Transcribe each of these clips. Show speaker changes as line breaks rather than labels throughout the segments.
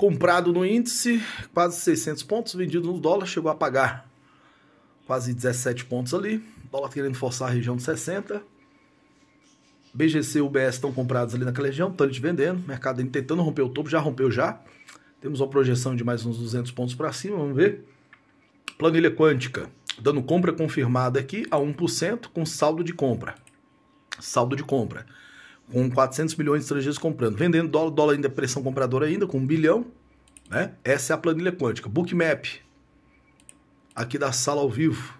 comprado no índice, quase 600 pontos, vendido no dólar, chegou a pagar quase 17 pontos ali. Dólar querendo forçar a região de 60. BGC e UBS estão comprados ali naquela região, estão de vendendo, mercado tentando romper o topo, já rompeu já. Temos uma projeção de mais uns 200 pontos para cima, vamos ver. Planilha quântica, dando compra confirmada aqui a 1% com saldo de compra. Saldo de compra com 400 milhões de estrangeiros comprando, vendendo dólar, dólar em depressão compradora ainda, com um bilhão. Né? Essa é a planilha quântica. Bookmap, aqui da sala ao vivo,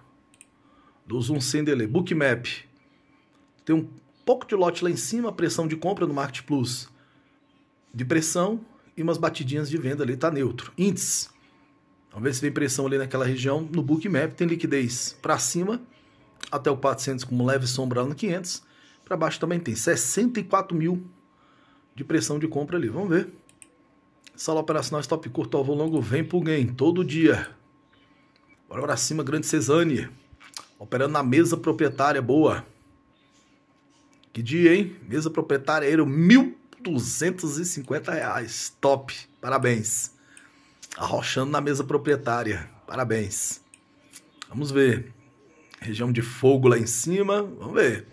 do Zoom sem delay. Bookmap, tem um pouco de lote lá em cima, pressão de compra no Market Plus, de pressão e umas batidinhas de venda ali, tá neutro. Índice, vamos ver se tem pressão ali naquela região. No Bookmap tem liquidez para cima, até o 400 com leve sombra lá no 500 para baixo também tem 64 mil de pressão de compra ali. Vamos ver. Sala operacional stop curto alvo longo vem pro gain todo dia. Bora pra cima, grande cesani Operando na mesa proprietária, boa. Que dia, hein? Mesa proprietária, euro, mil 250 reais. Top. Parabéns. Arrochando na mesa proprietária. Parabéns. Vamos ver. Região de fogo lá em cima. Vamos ver.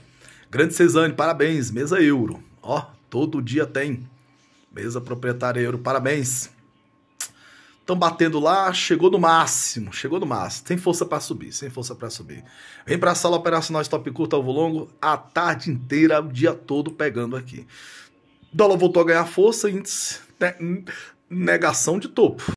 Grande Cezane, parabéns. Mesa euro. Ó, todo dia tem. Mesa proprietária euro, parabéns. Estão batendo lá, chegou no máximo, chegou no máximo. Tem força para subir, sem força para subir. Vem para a sala operacional Stop Curto Alvo Longo a tarde inteira, o dia todo pegando aqui. Dólar voltou a ganhar força, índice, né, negação de topo.